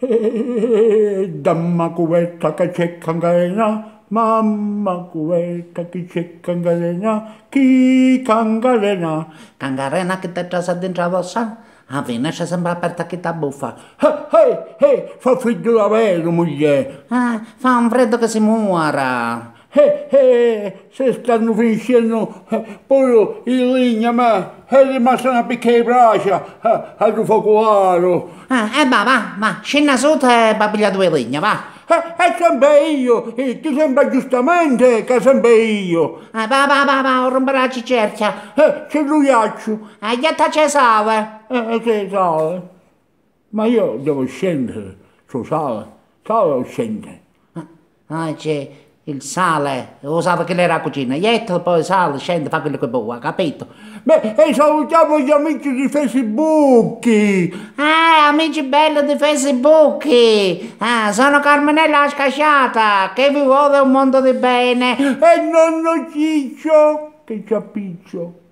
Damma cuvetta che c'è cangalena, mamma cuvetta che c'è cangalena, chi cangalena? Cangalena che te già sa dentro la vostra? A ah, Venezia sembra aperta che ta buffa. Ehi, ehi, eh, fa freddo davvero, moglie. Eh, fa un freddo che si muora eh, eh, se stanno vincendo, eh, poi il legno, ma è rimasta una di braccia eh, al focuaro. Ah, eh, ma va, va, scena sotto e babiglia due legna, va. Eh, è sempre io, eh, ti sembra giustamente che sempre io. Ah, va, va, va, va, romperà la cerchia. Eh, c'è lui eh, gli atta c'è Cesare. Eh, eh, c'è Cesare. Ma io devo scendere, Cesare, Cesare o scendere. Ah, ah, c'è il sale, usava che era la cucina, ietto poi sale, scende, fa quello che vuoi, capito? Beh, e salutiamo gli amici di Facebook! Ah, amici belli di Facebook! Ah, sono Carmenella Scasciata, che vi vuole un mondo di bene! E nonno Ciccio, che ci appiccio!